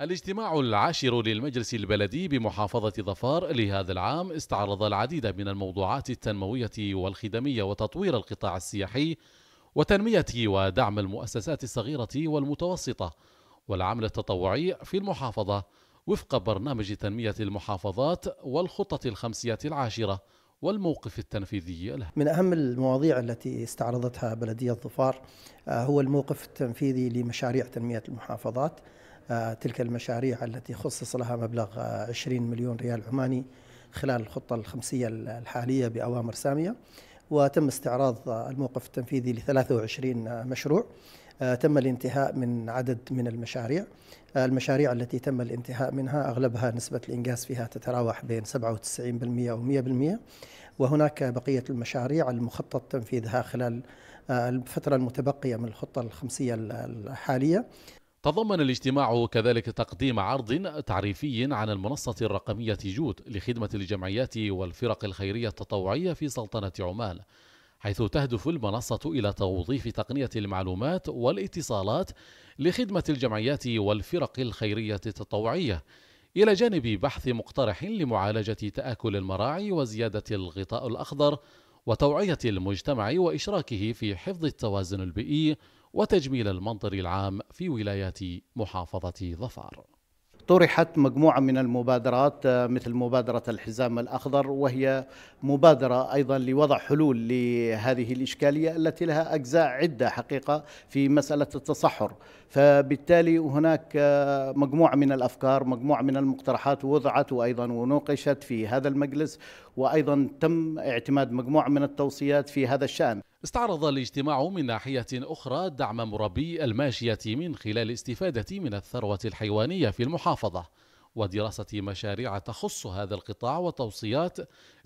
الاجتماع العاشر للمجلس البلدي بمحافظة ظفار لهذا العام استعرض العديد من الموضوعات التنموية والخدمية وتطوير القطاع السياحي وتنمية ودعم المؤسسات الصغيرة والمتوسطة والعمل التطوعي في المحافظة وفق برنامج تنمية المحافظات والخطة الخمسية العاشرة والموقف التنفيذي له من أهم المواضيع التي استعرضتها بلدية ظفار آه، هو الموقف التنفيذي لمشاريع تنمية المحافظات آه، تلك المشاريع التي خصص لها مبلغ 20 آه، مليون ريال عماني خلال الخطة الخمسية الحالية بأوامر سامية وتم استعراض الموقف التنفيذي ل 23 آه، مشروع تم الانتهاء من عدد من المشاريع المشاريع التي تم الانتهاء منها أغلبها نسبة الإنجاز فيها تتراوح بين 97% و 100% وهناك بقية المشاريع المخطط تنفيذها خلال الفترة المتبقية من الخطة الخمسية الحالية تضمن الاجتماع كذلك تقديم عرض تعريفي عن المنصة الرقمية جود لخدمة الجمعيات والفرق الخيرية التطوعية في سلطنة عمان حيث تهدف المنصة إلى توظيف تقنية المعلومات والاتصالات لخدمة الجمعيات والفرق الخيرية التطوعية إلى جانب بحث مقترح لمعالجة تآكل المراعي وزيادة الغطاء الأخضر وتوعية المجتمع وإشراكه في حفظ التوازن البيئي وتجميل المنظر العام في ولايات محافظة ظفار طرحت مجموعة من المبادرات آه، مثل مبادرة الحزام الأخضر وهي مبادرة أيضا لوضع حلول لهذه الإشكالية التي لها أجزاء عدة حقيقة في مسألة التصحر فبالتالي هناك آه، مجموعة من الأفكار مجموعة من المقترحات وضعت وأيضا ونوقشت في هذا المجلس وأيضا تم اعتماد مجموعة من التوصيات في هذا الشأن استعرض الاجتماع من ناحية أخرى دعم مربي الماشية من خلال الاستفادة من الثروة الحيوانية في المحافظة ودراسة مشاريع تخص هذا القطاع وتوصيات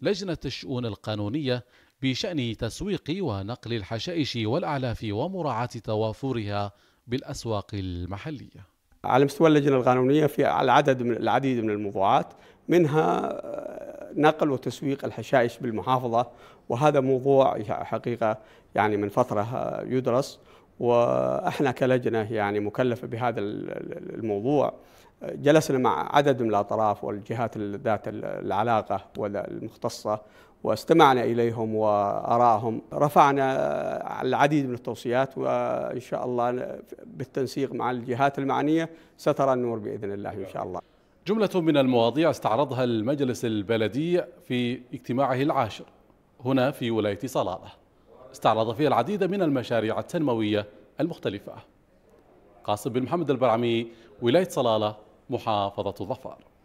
لجنة الشؤون القانونية بشأن تسويق ونقل الحشائش والأعلاف ومراعاة توافرها بالأسواق المحلية على مستوى اللجنة القانونية في العدد من العديد من الموضوعات منها نقل وتسويق الحشائش بالمحافظة وهذا موضوع حقيقة يعني من فترة يدرس وإحنا كلجنة يعني مكلفة بهذا الموضوع جلسنا مع عدد من الأطراف والجهات ذات العلاقة والمختصة واستمعنا إليهم وأراهم رفعنا العديد من التوصيات وإن شاء الله بالتنسيق مع الجهات المعنية سترى النور بإذن الله إن شاء الله جملة من المواضيع استعرضها المجلس البلدي في اجتماعه العاشر هنا في ولاية صلالة استعرض فيها العديد من المشاريع التنموية المختلفة قاسم بن محمد البرعمي ولاية صلالة محافظة ظفار